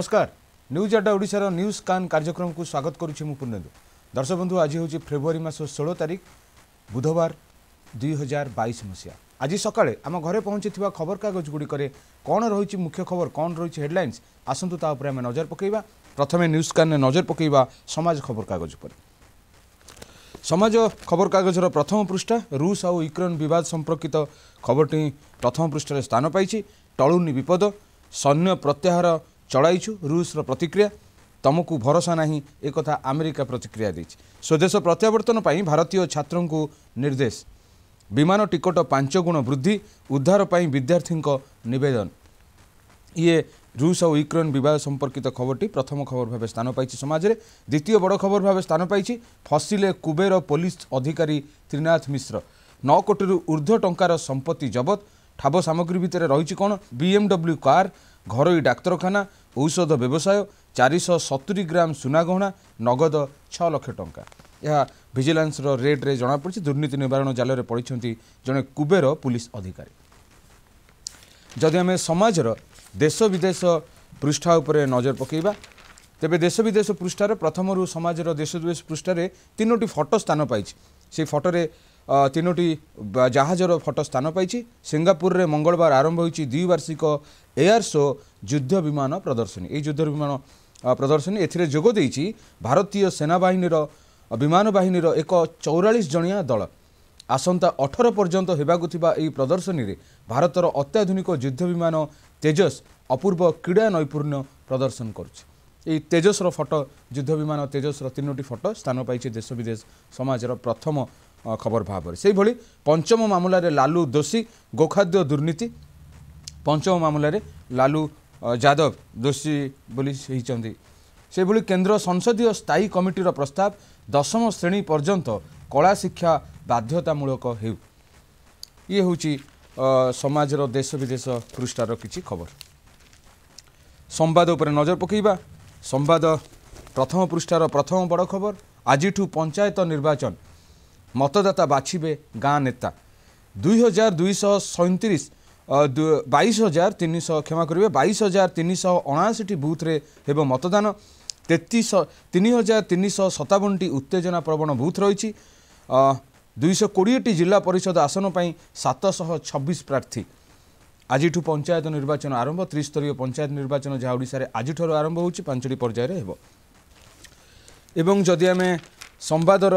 নমস্কার নিউজ আড্ডা ওড়িশার নিউজ কান কার্যক্রমকু স্বাগত করুছি মু পূর্ণেন্দু দর্শক বন্ধু আজ হচ্ছে ফেব্রুয়ারি মাস ষোলো তারিখ বুধবার দুই হাজার বাইশ মশিয়া আজ সকালে আম ঘরে পৌঁছিথিবা খবরকাগজ গুড়িকরে কণ রয়েছে মুখ্য খবর কণ রয়েছে হেডলাইন্স আসন্তু তা উপরে আমি নজর পকাইবা প্রথমে নিউজ কানে নজর পকাইবা সমাজ খবরকাগজ উপরে সমাজ খবরকাগজর প্রথম পৃষ্ঠা রুষ আউ ইউক্রেন বিবাদ সম্পর্কিত খবরটি প্রথম পৃষ্ঠার স্থান পাইছে টলুনি বিপদ সৈন্য প্রত্যাহার ଚଳାଇଛୁ ରୁଷର ପ୍ରତିକ୍ରିୟା ତମକୁ ଭରସା ନାହିଁ ଏକଥା ଆମେରିକା ପ୍ରତିକ୍ରିୟା ଦେଇଛି ସ୍ୱଦେଶ ପ୍ରତ୍ୟାବର୍ତ୍ତନ ପାଇଁ ଭାରତୀୟ ଛାତ୍ରଙ୍କୁ ନିର୍ଦ୍ଦେଶ ବିମାନ ଟିକଟ ପାଞ୍ଚ ଗୁଣ ବୃଦ୍ଧି ଉଦ୍ଧାର ପାଇଁ ବିଦ୍ୟାର୍ଥୀଙ୍କ ନିବେଦନ ଇଏ ରୁଷ ଆଉ ୟୁକ୍ରେନ୍ ବିବାଦ ସମ୍ପର୍କିତ ଖବରଟି ପ୍ରଥମ ଖବର ଭାବେ ସ୍ଥାନ ପାଇଛି ସମାଜରେ ଦ୍ୱିତୀୟ ବଡ଼ ଖବର ଭାବେ ସ୍ଥାନ ପାଇଛି ଫସିଲେ କୁବେର ପୋଲିସ ଅଧିକାରୀ ତ୍ରିନାଥ ମିଶ୍ର ନଅ କୋଟିରୁ ଉର୍ଦ୍ଧ୍ୱ ଟଙ୍କାର ସମ୍ପତ୍ତି ଜବତ ଠାବ ସାମଗ୍ରୀ ଭିତରେ ରହିଛି କ'ଣ ବିଏମ୍ଡବ୍ଲ୍ୟୁ କାର୍ ଘରୋଇ ଡାକ୍ତରଖାନା ଔଷଧ ବ୍ୟବସାୟ ଚାରିଶହ ସତୁରି ଗ୍ରାମ ସୁନାଗହଣା ନଗଦ ଛଅ ଲକ୍ଷ ଟଙ୍କା ଏହା ଭିଜିଲାନ୍ସର ରେଡ୍ରେ ଜଣାପଡ଼ିଛି ଦୁର୍ନୀତି ନିବାରଣ ଜାଲରେ ପଡ଼ିଛନ୍ତି ଜଣେ କୁବେର ପୁଲିସ ଅଧିକାରୀ ଯଦି ଆମେ ସମାଜର ଦେଶ ବିଦେଶ ପୃଷ୍ଠା ଉପରେ ନଜର ପକାଇବା ତେବେ ଦେଶ ବିଦେଶ ପୃଷ୍ଠାରେ ପ୍ରଥମରୁ ସମାଜର ଦେଶ ବିଦେଶ ପୃଷ୍ଠାରେ ତିନୋଟି ଫଟୋ ସ୍ଥାନ ପାଇଛି ସେଇ ଫଟୋରେ ତିନୋଟି ଜାହାଜର ଫଟୋ ସ୍ଥାନ ପାଇଛି ସିଙ୍ଗାପୁରରେ ମଙ୍ଗଳବାର ଆରମ୍ଭ ହୋଇଛି ଦ୍ୱିବାର୍ଷିକ ଏୟାର ଶୋ ଯୁଦ୍ଧ ବିମାନ ପ୍ରଦର୍ଶନୀ ଏହି ଯୁଦ୍ଧ ବିମାନ ପ୍ରଦର୍ଶନୀ ଏଥିରେ ଯୋଗ ଦେଇଛି ଭାରତୀୟ ସେନାବାହିନୀର ବିମାନ ବାହିନୀର ଏକ ଚଉରାଳିଶ ଜଣିଆ ଦଳ ଆସନ୍ତା ଅଠର ପର୍ଯ୍ୟନ୍ତ ହେବାକୁ ଥିବା ଏହି ପ୍ରଦର୍ଶନୀରେ ଭାରତର ଅତ୍ୟାଧୁନିକ ଯୁଦ୍ଧ ବିମାନ ତେଜସ୍ ଅପୂର୍ବ କ୍ରୀଡ଼ା ନୈପୁଣ୍ୟ ପ୍ରଦର୍ଶନ କରୁଛି এই তেজসর ফটো যুদ্ধ বিমান তেজসর তিনোটি ফটো স্থান পাইছে দেশ বিদেশ সমাজের প্রথম ଖବର ଭାବରେ ସେହିଭଳି ପଞ୍ଚମ ମାମଲାରେ ଲାଲୁ ଦୋଷୀ ଗୋଖାଦ୍ୟ ଦୁର୍ନୀତି ପଞ୍ଚମ ମାମଲାରେ ଲାଲୁ ଯାଦବ ଦୋଷୀ ବୋଲି ହେଇଛନ୍ତି ସେହିଭଳି କେନ୍ଦ୍ର ସଂସଦୀୟ ସ୍ଥାୟୀ କମିଟିର ପ୍ରସ୍ତାବ ଦଶମ ଶ୍ରେଣୀ ପର୍ଯ୍ୟନ୍ତ କଳା ଶିକ୍ଷା ବାଧ୍ୟତାମୂଳକ ହେଉ ଇଏ ହେଉଛି ସମାଜର ଦେଶ ବିଦେଶ ପୃଷ୍ଠାର କିଛି ଖବର ସମ୍ବାଦ ଉପରେ ନଜର ପକାଇବା ସମ୍ବାଦ ପ୍ରଥମ ପୃଷ୍ଠାର ପ୍ରଥମ ବଡ଼ ଖବର ଆଜିଠୁ ପଞ୍ଚାୟତ ନିର୍ବାଚନ ମତଦାତା ବାଛିବେ ଗାଁ ନେତା ଦୁଇ ହଜାର ଦୁଇଶହ ସଇଁତିରିଶ ବାଇଶ ହଜାର ତିନିଶହ କ୍ଷମା କରିବେ ବାଇଶ ହଜାର ତିନିଶହ ଅଣାଅଶୀଟି ବୁଥ୍ରେ ହେବ ମତଦାନ ତେତିଶ ତିନି ହଜାର ତିନିଶହ ସତାବନଟି ଉତ୍ତେଜନା ପ୍ରବଣ ବୁଥ୍ ରହିଛି ଦୁଇଶହ କୋଡ଼ିଏଟି ଜିଲ୍ଲା ପରିଷଦ ଆସନ ପାଇଁ ସାତଶହ ଛବିଶ ପ୍ରାର୍ଥୀ ଆଜିଠୁ ପଞ୍ଚାୟତ ନିର୍ବାଚନ ଆରମ୍ଭ ତ୍ରିସ୍ତରୀୟ ପଞ୍ଚାୟତ ନିର୍ବାଚନ ଯାହା ଓଡ଼ିଶାରେ ଆଜିଠାରୁ ଆରମ୍ଭ ହେଉଛି ପାଞ୍ଚଟି ପର୍ଯ୍ୟାୟରେ ହେବ ଏବଂ ଯଦି ଆମେ ସମ୍ବାଦର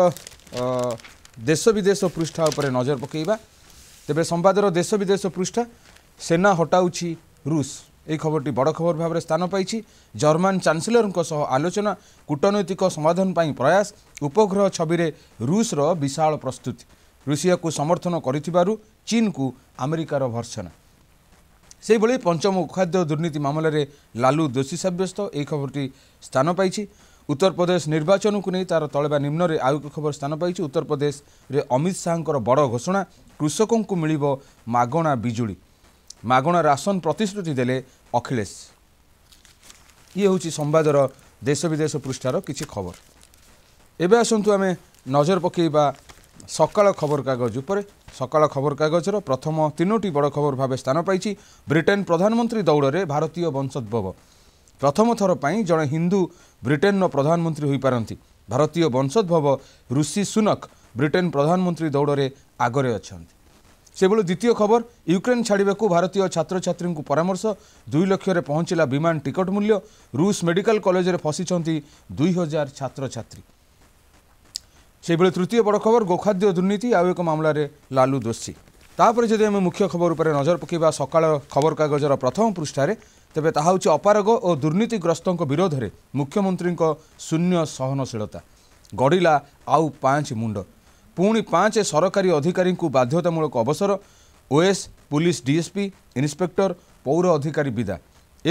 ଦେଶ ବିଦେଶ ପୃଷ୍ଠା ଉପରେ ନଜର ପକାଇବା ତେବେ ସମ୍ବାଦର ଦେଶ ବିଦେଶ ପୃଷ୍ଠା ସେନା ହଟାଉଛି ରୁଷ ଏହି ଖବରଟି ବଡ଼ ଖବର ଭାବରେ ସ୍ଥାନ ପାଇଛି ଜର୍ମାନ ଚାନ୍ସେଲରଙ୍କ ସହ ଆଲୋଚନା କୂଟନୈତିକ ସମାଧାନ ପାଇଁ ପ୍ରୟାସ ଉପଗ୍ରହ ଛବିରେ ରୁଷର ବିଶାଳ ପ୍ରସ୍ତୁତି ରୁଷିଆକୁ ସମର୍ଥନ କରିଥିବାରୁ ଚୀନକୁ ଆମେରିକାର ଭର୍ସନା ସେହିଭଳି ପଞ୍ଚମ ଉଖାଦ୍ୟ ଦୁର୍ନୀତି ମାମଲାରେ ଲାଲୁ ଦୋଷୀ ସାବ୍ୟସ୍ତ ଏହି ଖବରଟି ସ୍ଥାନ ପାଇଛି ଉତ୍ତରପ୍ରଦେଶ ନିର୍ବାଚନକୁ ନେଇ ତା'ର ତଳବା ନିମ୍ନରେ ଆଉ ଏକ ଖବର ସ୍ଥାନ ପାଇଛି ଉତ୍ତରପ୍ରଦେଶରେ ଅମିତ ଶାହାଙ୍କର ବଡ଼ ଘୋଷଣା କୃଷକଙ୍କୁ ମିଳିବ ମାଗଣା ବିଜୁଳି ମାଗଣା ରାସନ ପ୍ରତିଶ୍ରୁତି ଦେଲେ ଅଖିଳେଶ ଇଏ ହେଉଛି ସମ୍ବାଦର ଦେଶ ବିଦେଶ ପୃଷ୍ଠାର କିଛି ଖବର ଏବେ ଆସନ୍ତୁ ଆମେ ନଜର ପକାଇବା ସକାଳ ଖବରକାଗଜ ଉପରେ ସକାଳ ଖବରକାଗଜର ପ୍ରଥମ ତିନୋଟି ବଡ଼ ଖବର ଭାବେ ସ୍ଥାନ ପାଇଛି ବ୍ରିଟେନ୍ ପ୍ରଧାନମନ୍ତ୍ରୀ ଦୌଡ଼ରେ ଭାରତୀୟ ବଂଶୋଦ୍ଭବ ପ୍ରଥମ ଥର ପାଇଁ ଜଣେ ହିନ୍ଦୁ ବ୍ରିଟେନ୍ର ପ୍ରଧାନମନ୍ତ୍ରୀ ହୋଇପାରନ୍ତି ଭାରତୀୟ ବଂଶୋଦ୍ଭବ ଋଷି ସୁନକ ବ୍ରିଟେନ୍ ପ୍ରଧାନମନ୍ତ୍ରୀ ଦୌଡ଼ରେ ଆଗରେ ଅଛନ୍ତି ସେଭଳି ଦ୍ୱିତୀୟ ଖବର ୟୁକ୍ରେନ୍ ଛାଡ଼ିବାକୁ ଭାରତୀୟ ଛାତ୍ରଛାତ୍ରୀଙ୍କୁ ପରାମର୍ଶ ଦୁଇ ଲକ୍ଷରେ ପହଞ୍ଚିଲା ବିମାନ ଟିକଟ ମୂଲ୍ୟ ରୁଷ ମେଡିକାଲ କଲେଜରେ ଫସିଛନ୍ତି ଦୁଇ ହଜାର ଛାତ୍ରଛାତ୍ରୀ ସେହିଭଳି ତୃତୀୟ ବଡ଼ ଖବର ଗୋଖାଦ୍ୟ ଦୁର୍ନୀତି ଆଉ ଏକ ମାମଲାରେ ଲାଲୁ ଦୋଷୀ ତାପରେ ଯଦି ଆମେ ମୁଖ୍ୟ ଖବର ଉପରେ ନଜର ପକାଇବା ସକାଳ ଖବରକାଗଜର ପ୍ରଥମ ପୃଷ୍ଠାରେ ତେବେ ତାହା ହେଉଛି ଅପାରଗ ଓ ଦୁର୍ନୀତିଗ୍ରସ୍ତଙ୍କ ବିରୋଧରେ ମୁଖ୍ୟମନ୍ତ୍ରୀଙ୍କ ଶୂନ୍ୟ ସହନଶୀଳତା ଗଡ଼ିଲା ଆଉ ପାଞ୍ଚ ମୁଣ୍ଡ ପୁଣି ପାଞ୍ଚ ସରକାରୀ ଅଧିକାରୀଙ୍କୁ ବାଧ୍ୟତାମୂଳକ ଅବସର ଓଏସ୍ ପୁଲିସ୍ ଡିଏସ୍ପି ଇନ୍ସପେକ୍ଟର ପୌର ଅଧିକାରୀ ବିଦା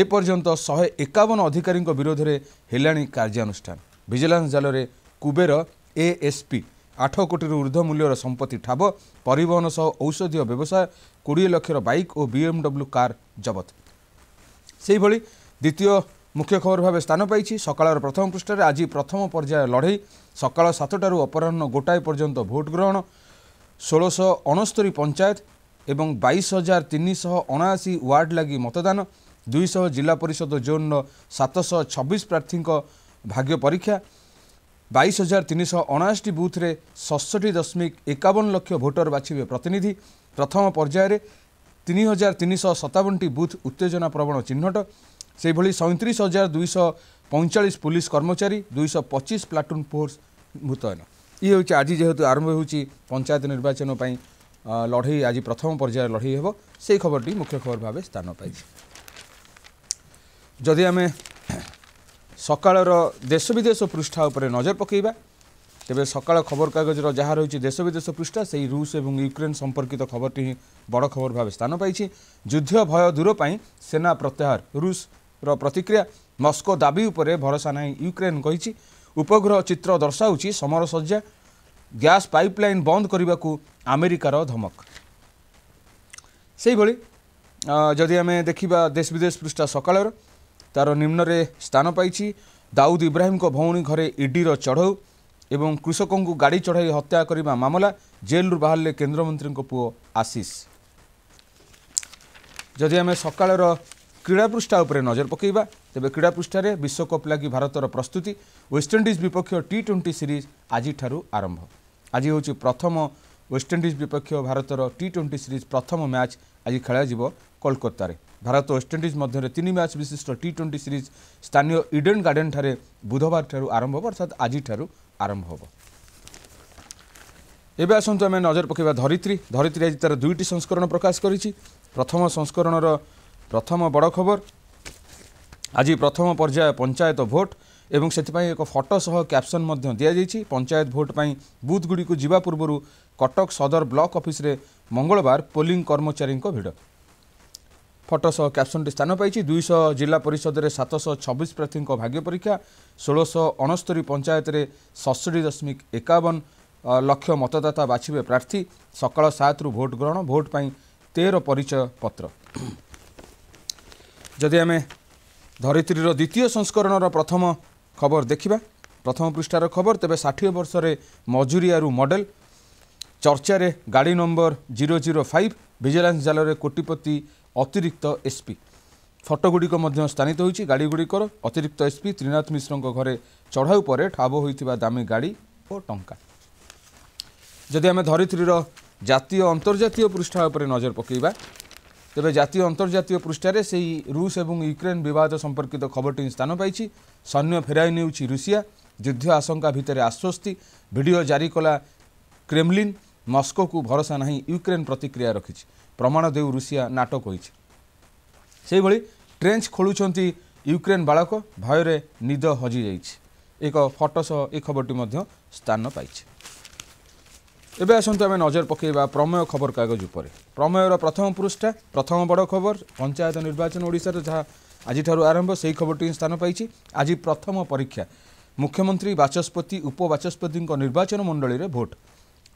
ଏପର୍ଯ୍ୟନ୍ତ ଶହେ ଏକାବନ ଅଧିକାରୀଙ୍କ ବିରୋଧରେ ହେଲାଣି କାର୍ଯ୍ୟାନୁଷ୍ଠାନ ଭିଜିଲାନ୍ସ ଜାଲରେ କୁବେର ଏଏସ୍ପି ଆଠ କୋଟିରୁ ଉର୍ଦ୍ଧ୍ୱ ମୂଲ୍ୟର ସମ୍ପତ୍ତି ଠାବ ପରିବହନ ସହ ଔଷଧୀୟ ବ୍ୟବସାୟ କୋଡ଼ିଏ ଲକ୍ଷର ବାଇକ୍ ଓ ବିଏମ୍ଡବ୍ଲ୍ୟୁ କାର୍ ଜବତ সেইভাবে দ্বিতীয় মুখ্য খবর ভাবে স্থান পাইছি সকালের প্রথম পৃষ্ঠার আজ প্রথম পর্যায়ে লড়াই সকাল সাতটার অপরাহ্ন গোটায় পর্যন্ত ভোট গ্রহণ ষোলশ অনস্তরি পঞ্চায়েত এবং বাইশ হাজার তিনশহ অনাশি ওয়ার্ড লাগি মতদান দুইশহ জেলা পরিষদ জোন সাতশহ ছবিশ প্রার্থীঙ্ ভাগ্য পরীক্ষা বাইশ হাজার তিনশহ অনাশটি বুথে ষষ্ঠটি দশমিক একাবন লক্ষ ভোটর বাছবে প্রতিনিধি প্রথম পর্যায়ে ତିନି ହଜାର ତିନିଶହ ସତାବନଟି ବୁଥ୍ ଉତ୍ତେଜନା ପ୍ରବଣ ଚିହ୍ନଟ ସେହିଭଳି ସଇଁତିରିଶ ହଜାର ଦୁଇଶହ ପଇଁଚାଳିଶ ପୁଲିସ୍ କର୍ମଚାରୀ ଦୁଇଶହ ପଚିଶ ପ୍ଲାଟୁନ୍ ଫୋର୍ସ ମୁତୟନ ଇଏ ହେଉଛି ଆଜି ଯେହେତୁ ଆରମ୍ଭ ହେଉଛି ପଞ୍ଚାୟତ ନିର୍ବାଚନ ପାଇଁ ଲଢ଼େଇ ଆଜି ପ୍ରଥମ ପର୍ଯ୍ୟାୟ ଲଢ଼େଇ ହେବ ସେହି ଖବରଟି ମୁଖ୍ୟ ଖବର ଭାବେ ସ୍ଥାନ ପାଇଛି ଯଦି ଆମେ ସକାଳର ଦେଶ ବିଦେଶ ପୃଷ୍ଠା ଉପରେ ନଜର ପକାଇବା ତେବେ ସକାଳ ଖବରକାଗଜର ଯାହା ରହିଛି ଦେଶ ବିଦେଶ ପୃଷ୍ଠା ସେହି ରୁଷ ଏବଂ ୟୁକ୍ରେନ୍ ସମ୍ପର୍କିତ ଖବରଟି ହିଁ ବଡ଼ ଖବର ଭାବେ ସ୍ଥାନ ପାଇଛି ଯୁଦ୍ଧ ଭୟ ଦୂର ପାଇଁ ସେନା ପ୍ରତ୍ୟାହାର ରୁଷର ପ୍ରତିକ୍ରିୟା ମସ୍କୋ ଦାବି ଉପରେ ଭରସା ନାହିଁ ୟୁକ୍ରେନ୍ କହିଛି ଉପଗ୍ରହ ଚିତ୍ର ଦର୍ଶାଉଛି ସମରସଜ୍ଜା ଗ୍ୟାସ୍ ପାଇପ୍ଲାଇନ୍ ବନ୍ଦ କରିବାକୁ ଆମେରିକାର ଧମକ ସେହିଭଳି ଯଦି ଆମେ ଦେଖିବା ଦେଶ ବିଦେଶ ପୃଷ୍ଠା ସକାଳର ତା'ର ନିମ୍ନରେ ସ୍ଥାନ ପାଇଛି ଦାଉଦ୍ ଇବ୍ରାହିମ୍ଙ୍କ ଭଉଣୀ ଘରେ ଇଡିର ଚଢ଼ଉ ଏବଂ କୃଷକଙ୍କୁ ଗାଡ଼ି ଚଢ଼ାଇ ହତ୍ୟା କରିବା ମାମଲା ଜେଲ୍ରୁ ବାହାରିଲେ କେନ୍ଦ୍ରମନ୍ତ୍ରୀଙ୍କ ପୁଅ ଆଶିଷ ଯଦି ଆମେ ସକାଳର କ୍ରୀଡ଼ା ପୃଷ୍ଠା ଉପରେ ନଜର ପକାଇବା ତେବେ କ୍ରୀଡ଼ା ପୃଷ୍ଠାରେ ବିଶ୍ୱକପ୍ ଲାଗି ଭାରତର ପ୍ରସ୍ତୁତି ୱେଷ୍ଟଇଣ୍ଡିଜ୍ ବିପକ୍ଷ ଟି ଟ୍ୱେଣ୍ଟି ସିରିଜ୍ ଆଜିଠାରୁ ଆରମ୍ଭ ଆଜି ହେଉଛି ପ୍ରଥମ ୱେଷ୍ଟଇଣ୍ଡିଜ୍ ବିପକ୍ଷ ଭାରତର ଟି ଟ୍ୱେଣ୍ଟି ସିରିଜ୍ ପ୍ରଥମ ମ୍ୟାଚ୍ ଆଜି ଖେଳାଯିବ କୋଲକାତାରେ ଭାରତ ୱେଷ୍ଟଇଣ୍ଡିଜ୍ ମଧ୍ୟରେ ତିନି ମ୍ୟାଚ୍ ବିଶିଷ୍ଟ ଟି ଟ୍ୱେଣ୍ଟି ସିରିଜ୍ ସ୍ଥାନୀୟ ଇଡେନ୍ ଗାର୍ଡେନ୍ଠାରେ ବୁଧବାରଠାରୁ ଆରମ୍ଭ ଅର୍ଥାତ୍ ଆଜିଠାରୁ ଆରମ୍ଭ ହେବ ଏବେ ଆସନ୍ତୁ ଆମେ ନଜର ପକାଇବା ଧରିତ୍ରୀ ଧରିତ୍ରୀ ଆଜି ତା'ର ଦୁଇଟି ସଂସ୍କରଣ ପ୍ରକାଶ କରିଛି ପ୍ରଥମ ସଂସ୍କରଣର ପ୍ରଥମ ବଡ଼ ଖବର ଆଜି ପ୍ରଥମ ପର୍ଯ୍ୟାୟ ପଞ୍ଚାୟତ ଭୋଟ ଏବଂ ସେଥିପାଇଁ ଏକ ଫଟୋ ସହ କ୍ୟାପ୍ସନ୍ ମଧ୍ୟ ଦିଆଯାଇଛି ପଞ୍ଚାୟତ ଭୋଟ ପାଇଁ ବୁଥ୍ଗୁଡ଼ିକୁ ଯିବା ପୂର୍ବରୁ କଟକ ସଦର ବ୍ଲକ ଅଫିସରେ ମଙ୍ଗଳବାର ପୋଲିଂ କର୍ମଚାରୀଙ୍କ ଭିଡ଼ ଫଟୋ ସହ କ୍ୟାପ୍ସନ୍ଟି ସ୍ଥାନ ପାଇଛି ଦୁଇଶହ ଜିଲ୍ଲା ପରିଷଦରେ ସାତଶହ ଛବିଶ ପ୍ରାର୍ଥୀଙ୍କ ଭାଗ୍ୟ ପରୀକ୍ଷା ଷୋହଳଶହ ଅଣସ୍ତରୀ ପଞ୍ଚାୟତରେ ସତଷଠି ଦଶମିକ ଏକାବନ ଲକ୍ଷ ମତଦାତା ବାଛିବେ ପ୍ରାର୍ଥୀ ସକାଳ ସାତରୁ ଭୋଟ ଗ୍ରହଣ ଭୋଟ ପାଇଁ ତେର ପରିଚୟ ପତ୍ର ଯଦି ଆମେ ଧରିତ୍ରୀର ଦ୍ୱିତୀୟ ସଂସ୍କରଣର ପ୍ରଥମ ଖବର ଦେଖିବା ପ୍ରଥମ ପୃଷ୍ଠାର ଖବର ତେବେ ଷାଠିଏ ବର୍ଷରେ ମଜୁରିଆରୁ ମଡେଲ ଚର୍ଚ୍ଚାରେ ଗାଡ଼ି number zero zero five vigilance ଜାଲରେ କୋଟିପତି ଅତିରିକ୍ତ ଏସ୍ପି ଫଟୋଗୁଡ଼ିକ ମଧ୍ୟ ସ୍ଥାନିତ ହୋଇଛି ଗାଡ଼ିଗୁଡ଼ିକର ଅତିରିକ୍ତ ଏସ୍ପି ତ୍ରିନାଥ ମିଶ୍ରଙ୍କ ଘରେ ଚଢ଼ାଉ ପରେ ଠାବ ହୋଇଥିବା ଦାମୀ ଗାଡ଼ି ଓ ଟଙ୍କା ଯଦି ଆମେ ଧରିତ୍ରୀର ଜାତୀୟ ଅନ୍ତର୍ଜାତୀୟ ପୃଷ୍ଠା ଉପରେ ନଜର ପକାଇବା ତେବେ ଜାତୀୟ ଅନ୍ତର୍ଜାତୀୟ ପୃଷ୍ଠାରେ ସେହି ରୁଷ ଏବଂ ୟୁକ୍ରେନ୍ ବିବାଦ ସମ୍ପର୍କିତ ଖବରଟି ସ୍ଥାନ ପାଇଛି ସୈନ୍ୟ ଫେରାଇ ନେଉଛି ରୁଷିଆ ଯୁଦ୍ଧ ଆଶଙ୍କା ଭିତରେ ଆଶ୍ୱସ୍ତି ଭିଡ଼ିଓ ଜାରି କଲା କ୍ରେମଲିନ୍ ମସ୍କୋକୁ ଭରସା ନାହିଁ ୟୁକ୍ରେନ୍ ପ୍ରତିକ୍ରିୟା ରଖିଛି ପ୍ରମାଣ ଦେଉ ରୁଷିଆ ନାଟୋ କହିଛି ସେହିଭଳି ଟ୍ରେଞ୍ଚ ଖୋଲୁଛନ୍ତି ୟୁକ୍ରେନ୍ ବାଳକ ଭୟରେ ନିଦ ହଜିଯାଇଛି ଏକ ଫଟୋ ସହ ଏ ଖବରଟି ମଧ୍ୟ ସ୍ଥାନ ପାଇଛି ଏବେ ଆସନ୍ତୁ ଆମେ ନଜର ପକାଇବା ପ୍ରମେୟ ଖବରକାଗଜ ଉପରେ ପ୍ରମେୟର ପ୍ରଥମ ପୃଷ୍ଠା ପ୍ରଥମ ବଡ଼ ଖବର ପଞ୍ଚାୟତ ନିର୍ବାଚନ ଓଡ଼ିଶାରେ ଯାହା ଆଜିଠାରୁ ଆରମ୍ଭ ସେହି ଖବରଟି ହିଁ ସ୍ଥାନ ପାଇଛି ଆଜି ପ୍ରଥମ ପରୀକ୍ଷା ମୁଖ୍ୟମନ୍ତ୍ରୀ ବାଚସ୍ପତି ଉପବାଚସ୍ପତିଙ୍କ ନିର୍ବାଚନ ମଣ୍ଡଳୀରେ ଭୋଟ୍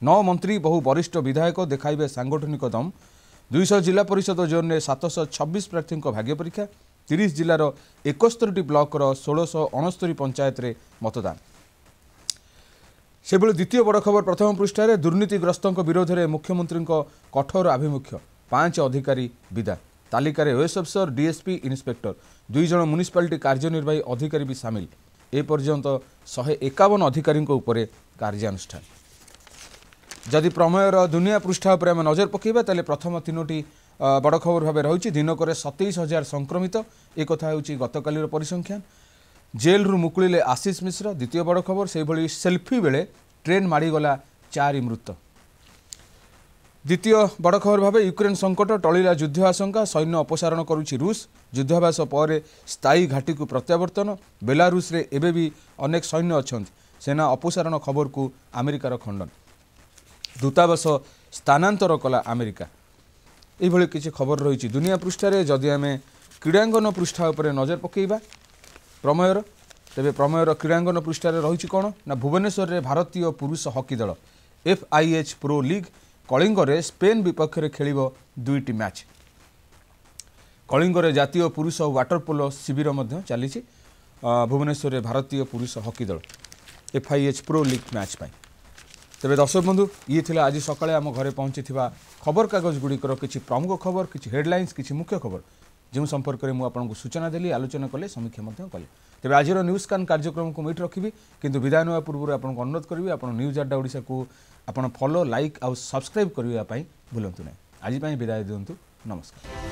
ନଅ ମନ୍ତ୍ରୀ ବହୁ ବରିଷ୍ଠ ବିଧାୟକ ଦେଖାଇବେ ସାଙ୍ଗଠନିକ ଦମ୍ ଦୁଇଶହ ଜିଲ୍ଲା ପରିଷଦ ଜୋନ୍ରେ ସାତଶହ ଛବିଶ ପ୍ରାର୍ଥୀଙ୍କ ଭାଗ୍ୟ ପରୀକ୍ଷା ତିରିଶ ଜିଲ୍ଲାର ଏକସ୍ତରୀଟି ବ୍ଲକର ଷୋଳଶହ ଅଣସ୍ତରୀ ପଞ୍ଚାୟତରେ ମତଦାନ ସେଭଳି ଦ୍ୱିତୀୟ ବଡ଼ ଖବର ପ୍ରଥମ ପୃଷ୍ଠାରେ ଦୁର୍ନୀତିଗ୍ରସ୍ତଙ୍କ ବିରୋଧରେ ମୁଖ୍ୟମନ୍ତ୍ରୀଙ୍କ କଠୋର ଆଭିମୁଖ୍ୟ ପାଞ୍ଚ ଅଧିକାରୀ ବିଦା ତାଲିକାରେ ଓଏସ୍ ଅଫିସର ଡିଏସ୍ପି ଇନ୍ସପେକ୍ଟର ଦୁଇ ଜଣ ମ୍ୟୁନିସିପାଲିଟି କାର୍ଯ୍ୟନିର୍ବାହୀ ଅଧିକାରୀ ବି ସାମିଲ ଏ ପର୍ଯ୍ୟନ୍ତ ଶହେ ଏକାବନ ଅଧିକାରୀଙ୍କ ଉପରେ କାର୍ଯ୍ୟାନୁଷ୍ଠାନ ଯଦି ପ୍ରମେୟର ଦୁନିଆ ପୃଷ୍ଠା ଉପରେ ଆମେ ନଜର ପକାଇବା ତାହେଲେ ପ୍ରଥମ ତିନୋଟି ବଡ଼ ଖବର ଭାବେ ରହିଛି ଦିନକରେ ସତେଇଶ ହଜାର ସଂକ୍ରମିତ ଏ କଥା ହେଉଛି ଗତକାଲିର ପରିସଂଖ୍ୟା ଜେଲ୍ରୁ ମୁକୁଳିଲେ ଆଶିଷ ମିଶ୍ର ଦ୍ୱିତୀୟ ବଡ଼ ଖବର ସେହିଭଳି ସେଲ୍ଫି ବେଳେ ଟ୍ରେନ୍ ମାଡ଼ିଗଲା ଚାରି ମୃତ ଦ୍ୱିତୀୟ ବଡ଼ ଖବର ଭାବେ ୟୁକ୍ରେନ୍ ସଙ୍କଟ ଟଳିଲା ଯୁଦ୍ଧ ଆଶଙ୍କା ସୈନ୍ୟ ଅପସାରଣ କରୁଛି ରୁଷ ଯୁଦ୍ଧାଭ୍ୟାସ ପରେ ସ୍ଥାୟୀ ଘାଟିକୁ ପ୍ରତ୍ୟାବର୍ତ୍ତନ ବେଲାରୁଷରେ ଏବେ ବି ଅନେକ ସୈନ୍ୟ ଅଛନ୍ତି ସେନା ଅପସାରଣ ଖବରକୁ ଆମେରିକାର ଖଣ୍ଡନ দূতাবাস স্থানান্তর কলা ଆମେରିକା ଏଇଭଳି କିଛି ଖବର ରହିଛି ଦୁନିଆ ପୃଷ୍ଠାରେ ଯଦି ଆମେ କ୍ରୀଡ଼ାଙ୍ଗନ ପୃଷ୍ଠା ଉପରେ ନଜର ପକାଇବା ପ୍ରମେୟର ତେବେ ପ୍ରମେୟର କ୍ରୀଡ଼ାଙ୍ଗନ ପୃଷ୍ଠାରେ ରହିଛି କ'ଣ ନା ଭୁବନେଶ୍ୱରରେ ଭାରତୀୟ ପୁରୁଷ ହକି ଦଳ ଏଫ୍ଆଇଏଚ୍ ପ୍ରୋ ଲିଗ୍ କଳିଙ୍ଗରେ ସ୍ପେନ୍ ବିପକ୍ଷରେ ଖେଳିବ ଦୁଇଟି ମ୍ୟାଚ୍ କଳିଙ୍ଗରେ ଜାତୀୟ ପୁରୁଷ ୱାଟର ପୋଲୋ ଶିବିର ମଧ୍ୟ ଚାଲିଛି ଭୁବନେଶ୍ୱରରେ ଭାରତୀୟ ପୁରୁଷ ହକି ଦଳ ଏଫ୍ଆଇଏଚ୍ ପ୍ରୋ ଲିଗ୍ ମ୍ୟାଚ୍ ପାଇଁ ତେବେ ଦର୍ଶକ ବନ୍ଧୁ ଇଏ ଥିଲା ଆଜି ସକାଳେ ଆମ ଘରେ ପହଞ୍ଚିଥିବା ଖବରକାଗଜଗୁଡ଼ିକର କିଛି ପ୍ରମୁଖ ଖବର କିଛି ହେଡ଼ଲାଇନ୍ସ କିଛି ମୁଖ୍ୟ ଖବର ଯେଉଁ ସମ୍ପର୍କରେ ମୁଁ ଆପଣଙ୍କୁ ସୂଚନା ଦେଲି ଆଲୋଚନା କଲେ ସମୀକ୍ଷା ମଧ୍ୟ କଲେ ତେବେ ଆଜିର ନ୍ୟୁଜ୍ ସ୍କାନ୍ କାର୍ଯ୍ୟକ୍ରମକୁ ମୁଁ ଏଇଠି ରଖିବି କିନ୍ତୁ ବିଦାୟ ନେବା ପୂର୍ବରୁ ଆପଣଙ୍କୁ ଅନୁରୋଧ କରିବି ଆପଣ ନ୍ୟୁଜ୍ ଆଡ଼ା ଓଡ଼ିଶାକୁ ଆପଣ ଫଲୋ ଲାଇକ୍ ଆଉ ସବସ୍କ୍ରାଇବ୍ କରିବା ପାଇଁ ଭୁଲନ୍ତୁ ନାହିଁ ଆଜି ପାଇଁ ବିଦାୟ ଦିଅନ୍ତୁ ନମସ୍କାର